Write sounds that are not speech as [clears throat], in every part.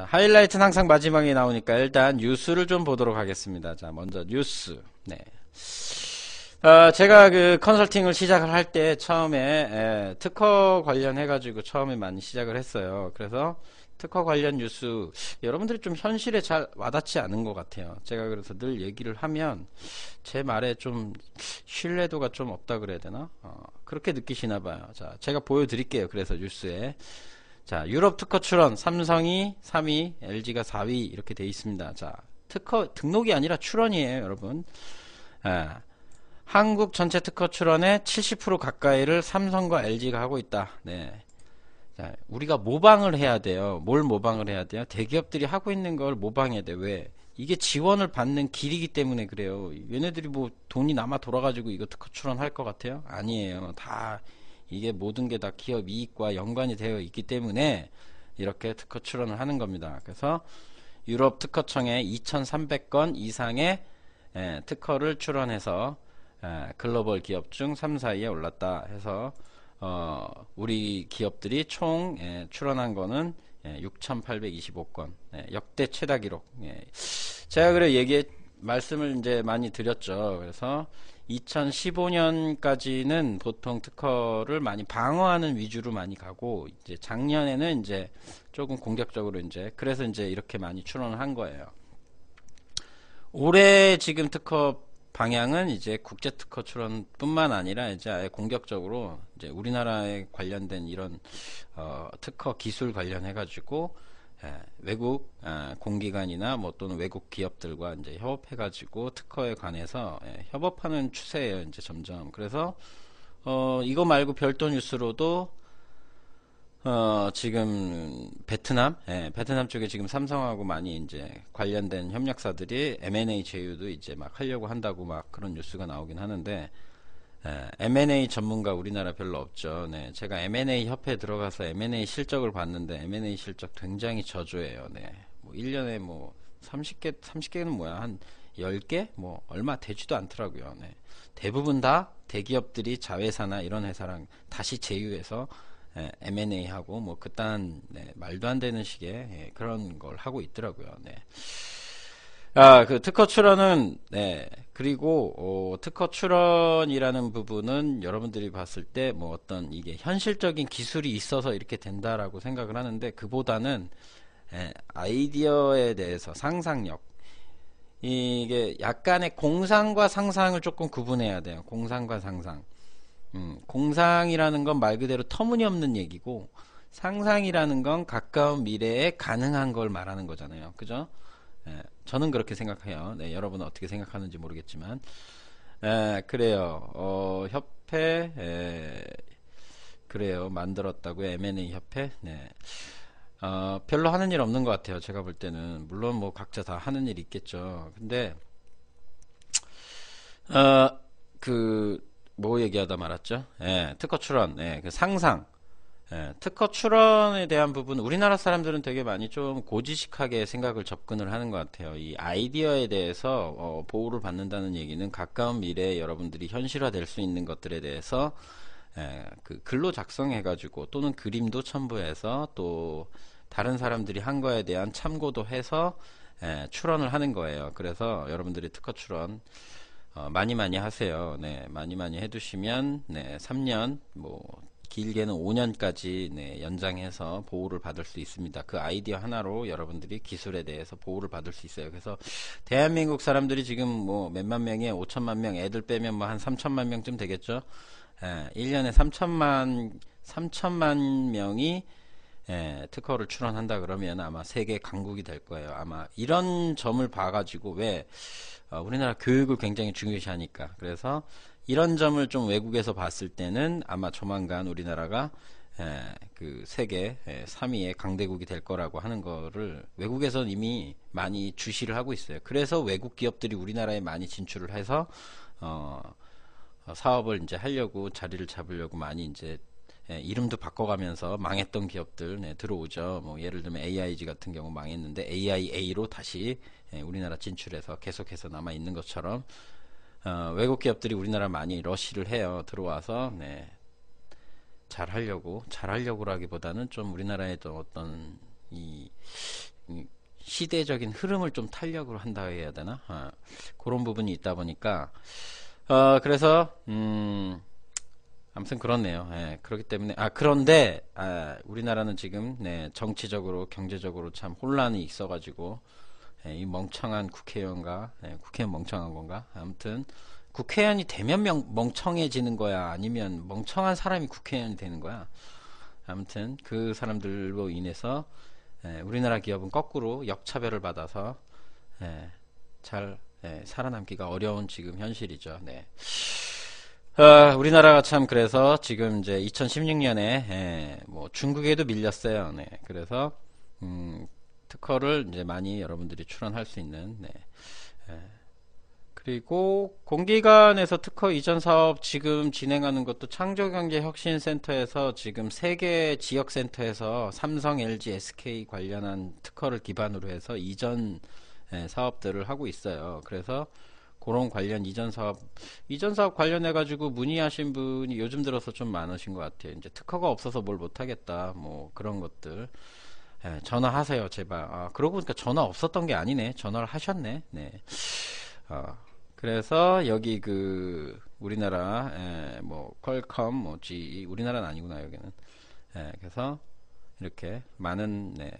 하이라이트는 항상 마지막에 나오니까 일단 뉴스를 좀 보도록 하겠습니다. 자, 먼저 뉴스. 네. 어, 제가 그 컨설팅을 시작을 할 때 처음에 에, 특허 관련해가지고 처음에 많이 시작을 했어요. 그래서 특허 관련 뉴스 여러분들이 좀 현실에 잘 와닿지 않은 것 같아요. 제가 그래서 늘 얘기를 하면 제 말에 좀 신뢰도가 좀 없다 그래야 되나? 어, 그렇게 느끼시나 봐요. 자, 제가 보여드릴게요. 그래서 뉴스에 자, 유럽 특허 출원 삼성이 3위, LG가 4위 이렇게 돼 있습니다. 자, 특허 등록이 아니라 출원이에요, 여러분. 아, 한국 전체 특허 출원의 70% 가까이를 삼성과 LG가 하고 있다. 네. 자, 우리가 모방을 해야 돼요. 뭘 모방을 해야 돼요? 대기업들이 하고 있는 걸 모방해야 돼. 왜? 이게 지원을 받는 길이기 때문에 그래요. 얘네들이 뭐 돈이 남아 돌아가지고 이거 특허 출원할 것 같아요? 아니에요. 다 이게 모든 게 다 기업 이익과 연관이 되어 있기 때문에 이렇게 특허 출원을 하는 겁니다. 그래서 유럽 특허청에 2,300건 이상의 예, 특허를 출원해서 예, 글로벌 기업 중 3, 4위에 올랐다 해서 어, 우리 기업들이 총 예, 출원한 거는 6,825건 예, 예, 역대 최다 기록. 예. 제가 그래 얘기 말씀을 이제 많이 드렸죠. 그래서 2015년까지는 보통 특허를 많이 방어하는 위주로 많이 가고 이제 작년에는 이제 조금 공격적으로 이제 그래서 이제 이렇게 많이 출원을 한 거예요. 올해 지금 특허 방향은 이제 국제 특허 출원뿐만 아니라 이제 아예 공격적으로 이제 우리나라에 관련된 이런 어, 특허 기술 관련해 가지고 예, 외국 어, 공기관이나 뭐 또는 외국 기업들과 이제 협업해가지고 특허에 관해서 예, 협업하는 추세예요. 이제 점점. 그래서 어, 이거 말고 별도 뉴스로도 어, 지금 베트남, 예, 베트남 쪽에 지금 삼성하고 많이 이제 관련된 협력사들이 M&A 제휴도 이제 막 하려고 한다고 막 그런 뉴스가 나오긴 하는데 네, 예, M&A 전문가 우리나라 별로 없죠. 네, 제가 M&A 협회 에 들어가서 M&A 실적을 봤는데 M&A 실적 굉장히 저조해요. 네, 뭐 1년에 뭐 30개, 30개는 뭐야 한 10개 뭐 얼마 되지도 않더라고요. 네, 대부분 다 대기업들이 자회사나 이런 회사랑 다시 제휴해서 네, 예, M&A 하고 뭐 그딴 네, 말도 안 되는 식의 네, 그런 걸 하고 있더라고요. 네. 아, 그 특허 출원은 네, 그리고 어, 특허 출원이라는 부분은 여러분들이 봤을 때 뭐 어떤 이게 현실적인 기술이 있어서 이렇게 된다라고 생각을 하는데 그보다는 에, 예, 아이디어에 대해서 상상력 이게 약간의 공상과 상상을 조금 구분해야 돼요. 공상과 상상. 음, 공상이라는 건 말 그대로 터무니없는 얘기고 상상이라는 건 가까운 미래에 가능한 걸 말하는 거잖아요. 그죠? 에, 예, 저는 그렇게 생각해요. 네, 여러분은 어떻게 생각하는지 모르겠지만 에, 예, 그래요. 어, 협회 에, 예, 그래요. 만들었다고 M&A 협회. 네. 어, 별로 하는 일 없는 것 같아요. 제가 볼 때는 물론 뭐 각자 다 하는 일 있겠죠. 근데 어, 그뭐 얘기하다 말았죠? 예, 특허 출원, 예, 그 상상, 예, 특허 출원에 대한 부분 우리나라 사람들은 되게 많이 좀 고지식하게 생각을 접근을 하는 것 같아요. 이 아이디어에 대해서 어, 보호를 받는다는 얘기는 가까운 미래에 여러분들이 현실화될 수 있는 것들에 대해서 예, 그 글로 작성해가지고 또는 그림도 첨부해서 또 다른 사람들이 한 거에 대한 참고도 해서 예, 출원을 하는 거예요. 그래서 여러분들이 특허 출원 어, 많이 많이 하세요. 네, 많이 많이 해두시면 네, 3년 뭐 길게는 5년까지 네, 연장해서 보호를 받을 수 있습니다. 그 아이디어 하나로 여러분들이 기술에 대해서 보호를 받을 수 있어요. 그래서 대한민국 사람들이 지금 뭐 몇만 명에 5천만 명, 애들 빼면 뭐 한 3천만 명쯤 되겠죠. 예, 1년에 3천만 3천만 명이 예, 특허를 출원한다 그러면 아마 세계 강국이 될 거예요. 아마 이런 점을 봐가지고 왜 어, 우리나라 교육을 굉장히 중요시하니까 그래서 이런 점을 좀 외국에서 봤을 때는 아마 조만간 우리나라가 에, 그 세계 에, 3위의 강대국이 될 거라고 하는 거를 외국에선 이미 많이 주시를 하고 있어요. 그래서 외국 기업들이 우리나라에 많이 진출을 해서 어, 사업을 이제 하려고 자리를 잡으려고 많이 이제 에, 이름도 바꿔가면서 망했던 기업들 에, 네, 들어오죠. 뭐 예를 들면 AIG 같은 경우 망했는데 AIA로 다시 에, 우리나라 진출해서 계속해서 남아 있는 것처럼 어, 외국 기업들이 우리나라 많이 러쉬를 해요. 들어와서 네. 잘 하려고 잘 하려고라기보다는 좀 우리나라의 또 어떤 이, 이 시대적인 흐름을 좀 탄력으로 한다 해야 되나 아, 그런 부분이 있다 보니까 어, 그래서 음 아무튼 그렇네요. 예, 그렇기 때문에 아 그런데 아, 우리나라는 지금 네, 정치적으로 경제적으로 참 혼란이 있어가지고 예, 이 멍청한 국회의원가 예, 국회의원 멍청한 건가 아무튼 국회의원이 되면 명, 멍청해지는 거야 아니면 멍청한 사람이 국회의원이 되는 거야 아무튼 그 사람들로 인해서 예, 우리나라 기업은 거꾸로 역차별을 받아서 잘 살아남기가 어려운 지금 현실이죠 네. 어, 우리나라가 참 그래서 지금 이제 2016년에 예, 뭐 중국에도 밀렸어요. 네. 그래서 음, 특허를 이제 많이 여러분들이 출원할 수 있는 네. 그리고 공기관에서 특허 이전 사업 지금 진행하는 것도 창조경제혁신센터에서 지금 세 개 지역센터에서 삼성, LG, SK 관련한 특허를 기반으로 해서 이전 사업들을 하고 있어요. 그래서 그런 관련 이전 사업, 이전 사업 관련해 가지고 문의하신 분이 요즘 들어서 좀 많으신 것 같아요. 이제 특허가 없어서 뭘 못하겠다, 뭐 그런 것들. 예, 전화하세요, 제발. 아, 그러고 보니까 전화 없었던 게 아니네. 전화를 하셨네. 네. 어, 그래서 여기 그 우리나라 예, 뭐컬컴뭐지 우리나라는 아니구나 여기는. 예, 그래서 이렇게 많은 네.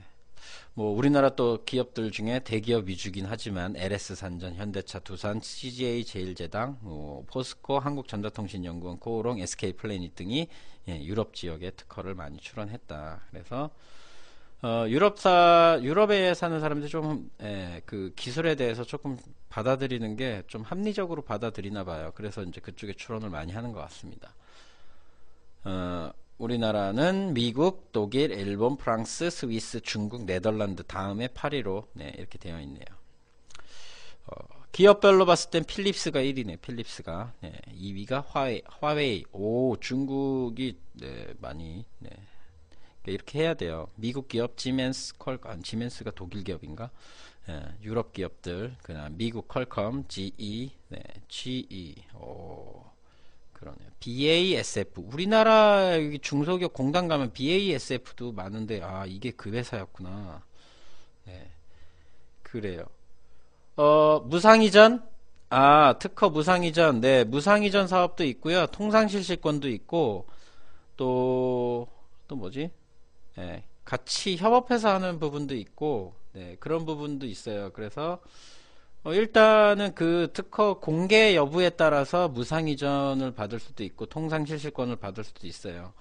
뭐 우리나라 또 기업들 중에 대기업 위주긴 하지만 LS 산전, 현대차, 두산, c j a 제일제당, 뭐 포스코, 한국전자통신연구원, 코오롱, SK 플래닛 등이 예, 유럽 지역에 특허를 많이 출원했다. 그래서 어, 유럽사 유럽에 사는 사람들이 좀그 예, 기술에 대해서 조금 받아들이는 게 좀 합리적으로 받아들이나 봐요. 그래서 이제 그쪽에 추론을 많이 하는 것 같습니다. 어, 우리나라는 미국, 독일, 일본, 프랑스, 스위스, 중국, 네덜란드 다음에 파리로 네, 이렇게 되어 있네요. 어, 기업별로 봤을 땐 필립스가 1위네. 필립스가 네, 2위가 화웨이, 화웨이. 오 중국이 네, 많이 네, 예, 이렇게 해야 돼요. 미국 기업 지멘스 컬 아, 지멘스가 독일 기업인가? 예, 유럽 기업들 그다음 미국 컬컴 GE 네, GE 오 그러네요. BASF 우리나라 여기 중소기업 공단 가면 BASF도 많은데 아 이게 그 회사였구나. 네, 그래요. 어 무상이전 아 특허 무상이전 네 무상이전 사업도 있고요. 통상실시권도 있고 또 또 뭐지? 네, 같이 협업해서 하는 부분도 있고 네, 그런 부분도 있어요. 그래서 어, 일단은 그 특허 공개 여부에 따라서 무상 이전을 받을 수도 있고 통상 실시권을 받을 수도 있어요.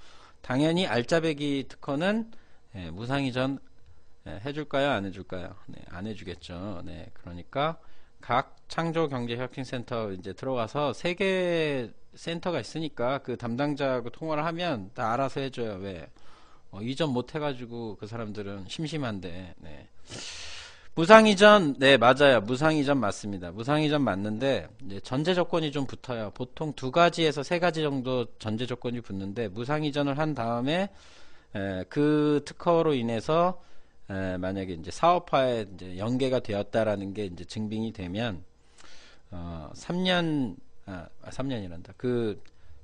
당연히 알짜배기 특허는 예, 무상 이전 예, 해줄까요? 안 해줄까요? 네, 안 해주겠죠. 네, 그러니까 각 창조경제혁신센터 이제 들어가서 세 개 센터가 있으니까 그 담당자하고 통화를 하면 다 알아서 해줘요. 왜? 어, 이전 못 해가지고 그 사람들은 심심한데 네. 무상 이전 네 맞아요 무상 이전 맞습니다 무상 이전 맞는데 이제 전제 조건이 좀 붙어요 보통 두 가지에서 세 가지 정도 전제 조건이 붙는데 무상 이전을 한 다음에 에, 그 특허로 인해서 에, 만약에 이제 사업화에 이제 연계가 되었다라는 게 이제 증빙이 되면 어, 3년 아, 3년이란다 그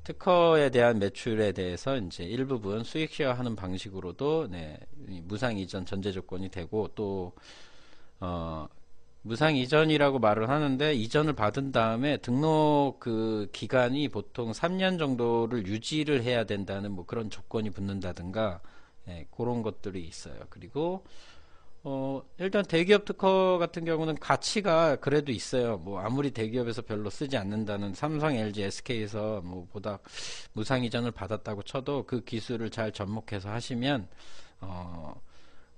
특허에 대한 매출에 대해서 이제 일부분 수익 쉐어하는 방식으로도 네, 무상 이전 전제 조건이 되고 또 어, 무상 이전이라고 말을 하는데 이전을 받은 다음에 등록 그 기간이 보통 3년 정도를 유지를 해야 된다는 뭐 그런 조건이 붙는다든가 예, 그런 것들이 있어요. 그리고 어, 일단 대기업 특허 같은 경우는 가치가 그래도 있어요. 뭐 아무리 대기업에서 별로 쓰지 않는다는 삼성, LG, SK에서 뭐 보다 무상 이전을 받았다고 쳐도 그 기술을 잘 접목해서 하시면 어,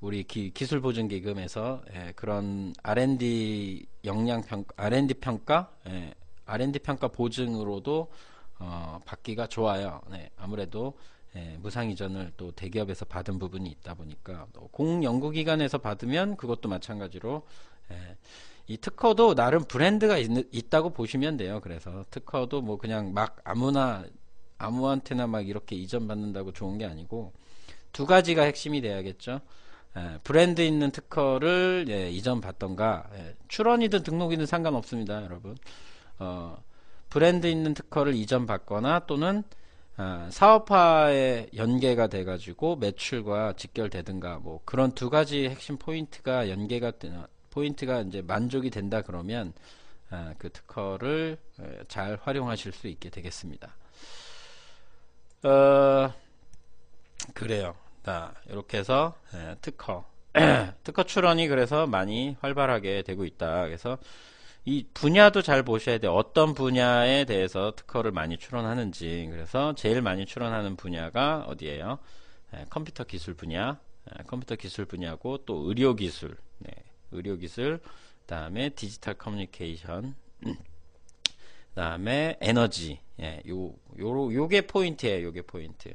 우리 기, 술 보증 기금에서 예, 그런 R&D 역량 평 R&D 평가, 예, R&D 평가 보증으로도 어, 받기가 좋아요. 네, 아무래도 예, 무상 이전을 또 대기업에서 받은 부분이 있다 보니까 공연구기관에서 받으면 그것도 마찬가지로 예, 이 특허도 나름 브랜드가 있, 다고 보시면 돼요. 그래서 특허도 뭐 그냥 막 아무나 아무한테나 막 이렇게 이전 받는다고 좋은 게 아니고 두 가지가 핵심이 돼야겠죠. 예, 브랜드 있는 특허를 예, 이전 받던가 예, 출원이든 등록이든 상관없습니다, 여러분. 어, 브랜드 있는 특허를 이전 받거나 또는 아, 사업화의 연계가 돼가지고 매출과 직결되든가 뭐 그런 두 가지 핵심 포인트가 연계가 되는 포인트가 이제 만족이 된다 그러면 아, 그 특허를 잘 활용하실 수 있게 되겠습니다. 어, 그래요. 자, 이렇게 해서 특허 [clears throat] 특허 출원이 그래서 많이 활발하게 되고 있다. 그래서 이 분야도 잘 보셔야 돼요. 어떤 분야에 대해서 특허를 많이 출원하는지. 그래서 제일 많이 출원하는 분야가 어디예요? 네, 컴퓨터 기술 분야, 네, 컴퓨터 기술 분야고 또 의료 기술, 네, 의료 기술, 그다음에 디지털 커뮤니케이션, 그다음에 [clears throat] 에너지, 예, 요, 요, 요게 포인트예요. 요게 포인트.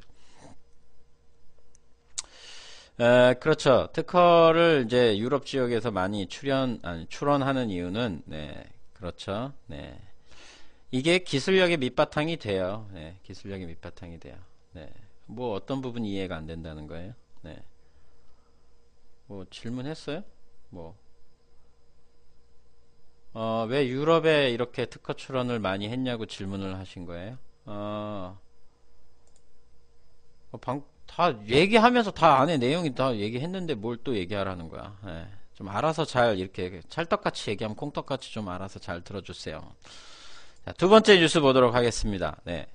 에, 그렇죠. 특허를 이제 유럽 지역에서 많이 출연, 아니, 출원하는 이유는, 네, 그렇죠. 네. 이게 기술력의 밑바탕이 돼요. 네, 기술력의 밑바탕이 돼요. 네. 뭐 어떤 부분이 이해가 안 된다는 거예요? 네. 뭐 질문했어요? 뭐. 어, 왜 유럽에 이렇게 특허 출원을 많이 했냐고 질문을 하신 거예요? 어, 뭐 방, 다 얘기하면서 다 안에 내용이 다 얘기했는데 뭘 또 얘기하라는 거야. 예. 좀 알아서 잘 이렇게 찰떡같이 얘기하면 콩떡같이 좀 알아서 잘 들어주세요. 자, 두 번째 뉴스 보도록 하겠습니다. 네.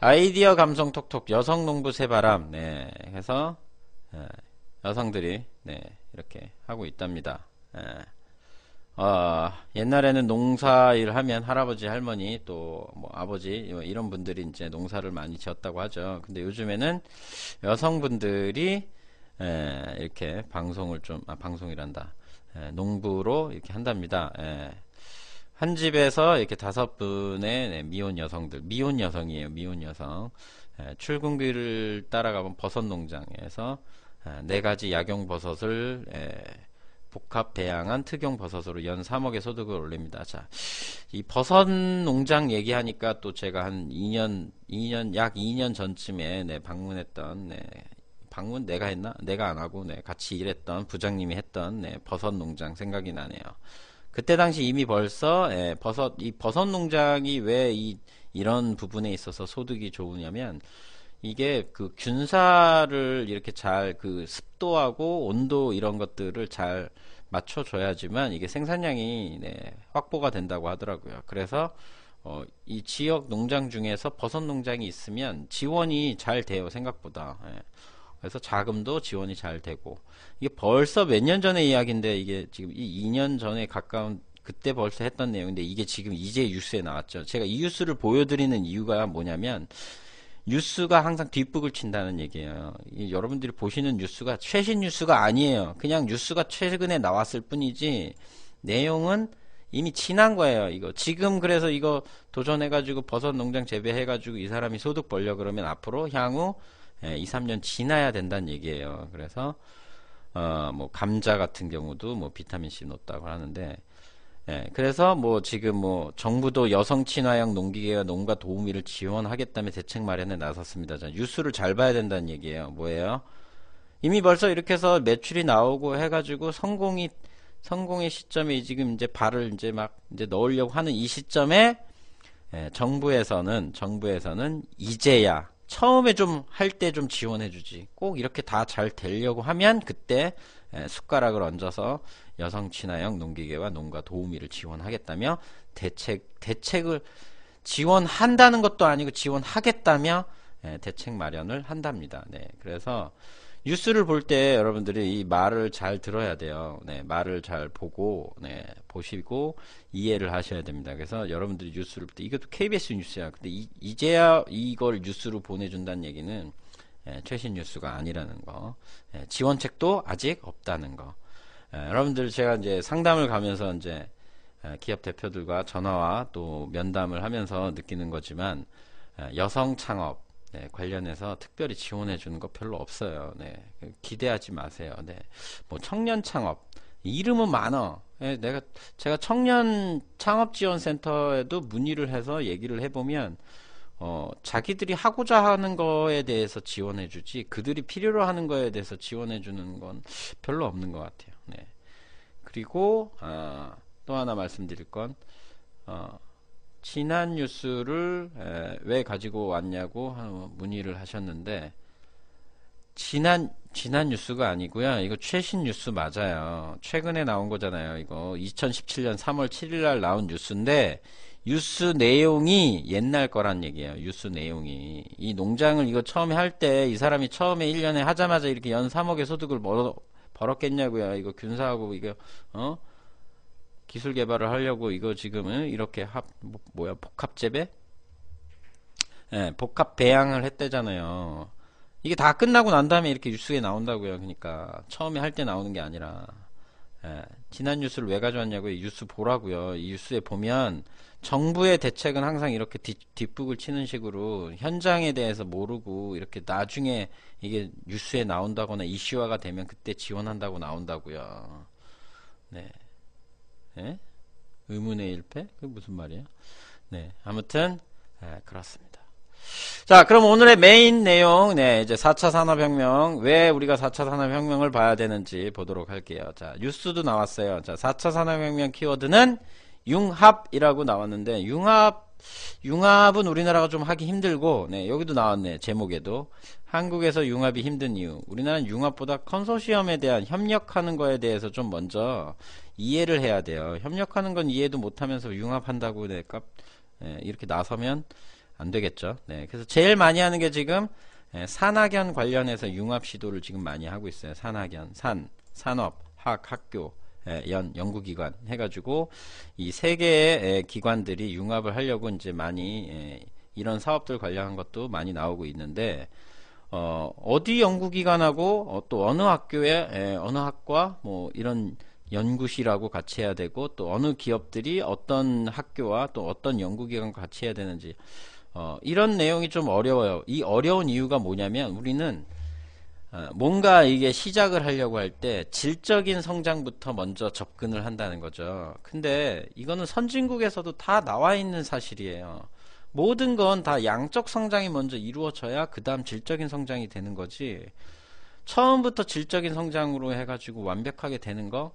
아이디어 감성 톡톡 여성 농부 새바람. 네. 해서 예, 여성들이 네, 이렇게 하고 있답니다. 네. 어, 옛날에는 농사일 하면 할아버지, 할머니, 또뭐 아버지 뭐 이런 분들이 이제 농사를 많이 지었다고 하죠. 근데 요즘에는 여성분들이 에, 이렇게 방송을 좀 아, 방송이란다. 에, 농부로 이렇게 한답니다. 에, 한 집에서 이렇게 다섯 분의 네, 미혼 여성들, 미혼 여성이에요. 미혼 여성. 에, 출근길을 따라가면 버섯 농장에서 네 가지 야경 버섯을 에, 복합 배양한 특용 버섯으로 연 3억의 소득을 올립니다. 자, 이 버섯 농장 얘기하니까 또 제가 한 2년, 2년, 약 2년 전쯤에 네, 방문했던, 네, 방문 내가 했나? 내가 안 하고, 네, 같이 일했던 부장님이 했던, 네, 버섯 농장 생각이 나네요. 그때 당시 이미 벌써, 예, 버섯, 이 버섯 농장이 왜 이, 이런 부분에 있어서 소득이 좋으냐면, 이게 그 균사를 이렇게 잘 그 습도하고 온도 이런 것들을 잘 맞춰줘야지만 이게 생산량이 네, 확보가 된다고 하더라고요. 그래서 어, 이 지역 농장 중에서 버섯 농장이 있으면 지원이 잘 돼요 생각보다. 예. 그래서 자금도 지원이 잘 되고 이게 벌써 몇 년 전의 이야기인데 이게 지금 이 2년 전에 가까운 그때 벌써 했던 내용인데 이게 지금 이제 뉴스에 나왔죠. 제가 이 뉴스를 보여드리는 이유가 뭐냐면 뉴스가 항상 뒷북을 친다는 얘기예요. 여러분들이 보시는 뉴스가 최신 뉴스가 아니에요. 그냥 뉴스가 최근에 나왔을 뿐이지 내용은 이미 지난 거예요. 이거 지금 그래서 이거 도전해가지고 버섯 농장 재배해가지고 이 사람이 소득 벌려 그러면 앞으로 향후 2, 예, 3년 지나야 된다는 얘기예요. 그래서 어뭐 감자 같은 경우도 뭐 비타민 C 넣었다고 하는데 예, 그래서 뭐 지금 뭐 정부도 여성 친화형 농기계와 농가 도우미를 지원하겠다며 대책 마련에 나섰습니다. 자, 뉴스를 잘 봐야 된다는 얘기예요. 뭐예요? 이미 벌써 이렇게 해서 매출이 나오고 해가지고 성공이 성공의 시점이 지금 이제 발을 이제 막 이제 넣으려고 하는 이 시점에 예, 정부에서는 정부에서는 이제야 처음에 좀 할 때 좀 지원해주지. 꼭 이렇게 다 잘 되려고 하면 그때 숟가락을 얹어서 여성 친화형 농기계와 농가 도우미를 지원하겠다며 대책 대책을 지원한다는 것도 아니고 지원하겠다며 대책 마련을 한답니다. 네, 그래서 뉴스를 볼 때 여러분들이 이 말을 잘 들어야 돼요. 네, 말을 잘 보고 네, 보시고 이해를 하셔야 됩니다. 그래서 여러분들이 뉴스를 볼 때 이것도 KBS 뉴스야. 근데 이, 이 제야 이걸 뉴스로 보내준다는 얘기는 예, 최신 뉴스가 아니라는 거, 예, 지원책도 아직 없다는 거. 예, 여러분들 제가 이제 상담을 가면서 이제 예, 기업 대표들과 전화와 또 면담을 하면서 느끼는 거지만 예, 여성 창업 네, 관련해서 특별히 지원해 주는 거 별로 없어요. 네, 기대하지 마세요. 네, 뭐 청년 창업 이름은 많아 네, 내가 제가 청년 창업 지원 센터에도 문의를 해서 얘기를 해보면 어, 자기들이 하고자 하는 거에 대해서 지원해 주지 그들이 필요로 하는 거에 대해서 지원해 주는 건 별로 없는 것 같아요. 네, 그리고 어, 또 하나 말씀드릴 건 어, 지난 뉴스를 왜 가지고 왔냐고 문의를 하셨는데 지난 지난 뉴스가 아니고요. 이거 최신 뉴스 맞아요. 최근에 나온 거잖아요. 이거 2017년 3월 7일 날 나온 뉴스인데 뉴스 내용이 옛날 거란 얘기예요. 뉴스 내용이 이 농장을 이거 처음에 할 때 이 사람이 처음에 1년에 하자마자 이렇게 연 3억의 소득을 벌, 벌었겠냐고요. 이거 균사하고 이거 어? 기술 개발을 하려고 이거 지금은 이렇게 합 뭐, 뭐야 복합 재배 예, 복합 배양을 했대잖아요. 이게 다 끝나고 난 다음에 이렇게 뉴스에 나온다고요. 그러니까 처음에 할 때 나오는 게 아니라 예, 지난 뉴스를 왜 가져왔냐고요. 뉴스 보라고요. 이 뉴스에 보면 정부의 대책은 항상 이렇게 뒷, 뒷북을 치는 식으로 현장에 대해서 모르고 이렇게 나중에 이게 뉴스에 나온다거나 이슈화가 되면 그때 지원한다고 나온다고요. 네. 예? 의문의 일패? 그게 무슨 말이야? 네. 아무튼, 예, 그렇습니다. 자, 그럼 오늘의 메인 내용, 네, 이제 4차 산업혁명, 왜 우리가 4차 산업혁명을 봐야 되는지 보도록 할게요. 자, 뉴스도 나왔어요. 자, 4차 산업혁명 키워드는 융합이라고 나왔는데, 융합, 융합은 우리나라가 좀 하기 힘들고, 네, 여기도 나왔네, 제목에도. 한국에서 융합이 힘든 이유. 우리나라는 융합보다 컨소시엄에 대한 협력하는 거에 대해서 좀 먼저 이해를 해야 돼요. 협력하는 건 이해도 못하면서 융합한다고 네, 값, 네, 이렇게 나서면 안 되겠죠. 네, 그래서 제일 많이 하는 게 지금 예, 산학연 관련해서 융합 시도를 지금 많이 하고 있어요. 산학연, 산, 산업, 학, 학교, 예, 연 연구기관 해가지고 이 세 개의 예, 기관들이 융합을 하려고 이제 많이 이런 사업들 관련한 것도 많이 나오고 있는데 어, 어디 연구기관하고 어, 또 어느 학교에 예, 어느 학과 뭐 이런 연구실하고 같이 해야 되고 또 어느 기업들이 어떤 학교와 또 어떤 연구기관과 같이 해야 되는지 어, 이런 내용이 좀 어려워요. 이 어려운 이유가 뭐냐면 우리는 어, 뭔가 이게 시작을 하려고 할 때 질적인 성장부터 먼저 접근을 한다는 거죠. 근데 이거는 선진국에서도 다 나와 있는 사실이에요. 모든 건 다 양적 성장이 먼저 이루어져야 그 다음 질적인 성장이 되는 거지. 처음부터 질적인 성장으로 해가지고 완벽하게 되는 거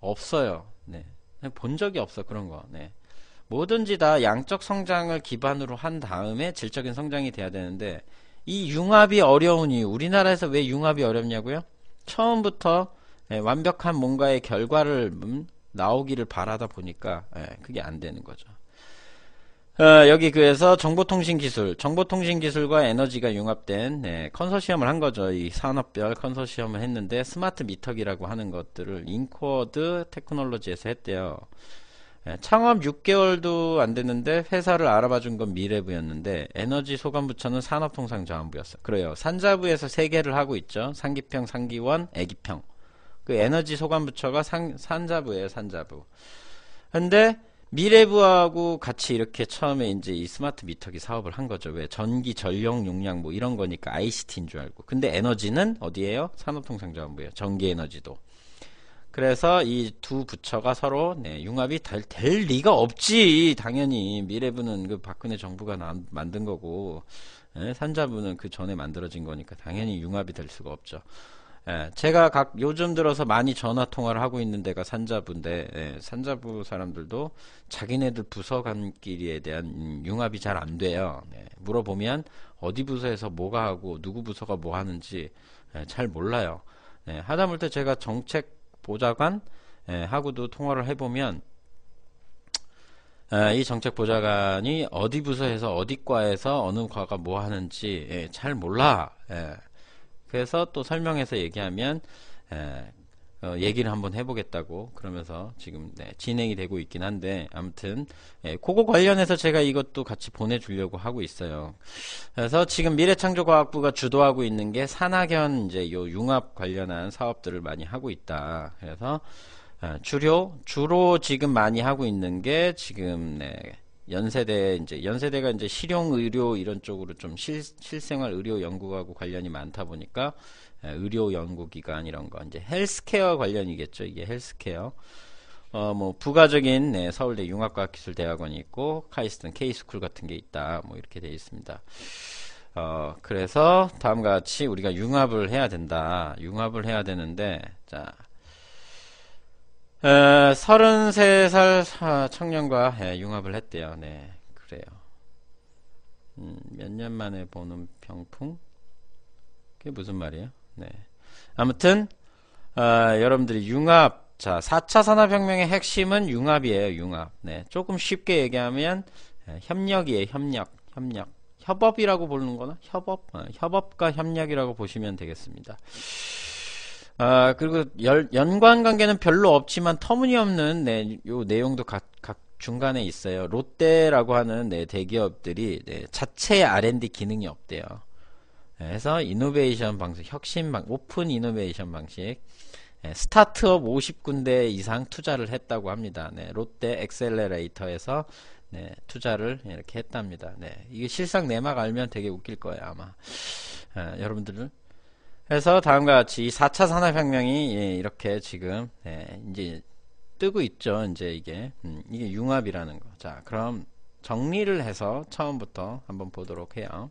없어요. 네. 본 적이 없어 그런 거. 네. 뭐든지 다 양적 성장을 기반으로 한 다음에 질적인 성장이 돼야 되는데 이 융합이 어려운 이유 우리나라에서 왜 융합이 어렵냐고요? 처음부터 예, 완벽한 뭔가의 결과를 음, 나오기를 바라다 보니까 예, 그게 안 되는 거죠. 어, 여기 그에서 정보통신기술, 정보통신기술과 에너지가 융합된 네, 컨소시엄을 한 거죠. 이 산업별 컨소시엄을 했는데 스마트 미터기라고 하는 것들을 인코어드 테크놀로지에서 했대요. 예, 창업 6개월도 안 됐는데 회사를 알아봐 준 건 미래부였는데 에너지 소관부처는 산업통상자원부였어. 요 그래요. 산자부에서 세 개를 하고 있죠. 상기평, 상기원, 애기평. 그 에너지 소관부처가 산, 산자부예요, 산자부. 근데 미래부하고 같이 이렇게 처음에 이제 이 스마트 미터기 사업을 한 거죠. 왜 전기 전력 용량 뭐 이런 거니까 ICT인 줄 알고. 근데 에너지는 어디에요산업통상자원부에요 전기 에너지도. 그래서 이 두 부처가 서로 네, 융합이 될, 될, 리가 없지. 당연히 미래부는 그 박근혜 정부가 나, 만든 거고 네, 산자부는 그 전에 만들어진 거니까 당연히 융합이 될 수가 없죠. 예, 제가 각 요즘 들어서 많이 전화 통화를 하고 있는 데가 산자부인데 예, 산자부 사람들도 자기네들 부서 간끼리에 대한 융합이 잘 안 돼요. 예, 물어보면 어디 부서에서 뭐가 하고 누구 부서가 뭐 하는지 예, 잘 몰라요. 예, 하다못해 제가 정책 보좌관 예, 하고도 통화를 해보면 예, 이 정책 보좌관이 어디 부서에서 어디 과에서 어느 과가 뭐 하는지 예, 잘 몰라. 예, 그래서 또 설명해서 얘기하면 에, 어, 얘기를 한번 해보겠다고 그러면서 지금 네, 진행이 되고 있긴 한데 아무튼 예, 그거 관련해서 제가 이것도 같이 보내주려고 하고 있어요. 그래서 지금 미래창조과학부가 주도하고 있는 게 산학연 이제 요 융합 관련한 사업들을 많이 하고 있다. 그래서 예, 주로 주로 지금 많이 하고 있는 게 지금 네, 연세대 이제 연세대가 이제 실용 의료 이런 쪽으로 좀 실, 실생활 의료 연구하고 관련이 많다 보니까 예, 의료 연구 기관 이런 거 이제 헬스케어 관련이겠죠. 이게 헬스케어. 어, 뭐, 부가적인, 네, 서울대 융합과학기술대학원이 있고, 카이스튼 트 K스쿨 같은 게 있다. 뭐, 이렇게 돼 있습니다. 어, 그래서 다음 같이 우리가 융합을 해야 된다. 융합을 해야 되는데, 자, 33살 어, 청년과 예, 융합을 했대요. 네, 그래요. 음, 몇년 만에 보는 병풍? 그게 무슨 말이에요? 네. 아무튼 어, 여러분들이 융합 자 4차 산업혁명의 핵심은 융합이에요. 융합. 네, 조금 쉽게 얘기하면 예, 협력이에요. 협력, 협력. 협업이라고 보는 거나 협업, 어, 협업과 협력이라고 보시면 되겠습니다. 아, 그리고 열, 연관 관계는 별로 없지만 터무니없는 네, 요 내용도 각, 각 중간에 있어요. 롯데라고 하는 네, 대기업들이 네, 자체 R&D 기능이 없대요. 그래서 네, 이노베이션 방식, 혁신 방, 오픈 이노베이션 방식, 네, 스타트업 50군데 이상 투자를 했다고 합니다. 네, 롯데 엑셀레레이터에서 네, 투자를 이렇게 했답니다. 네, 이게 실상 내막 알면 되게 웃길 거예요, 아마. 아, 여러분들은 그래서 다음과 같이 4차 산업혁명이 예, 이렇게 지금 예, 이제 뜨고 있죠. 이제 이게 음, 이게 융합이라는 거. 자, 그럼 정리를 해서 처음부터 한번 보도록 해요.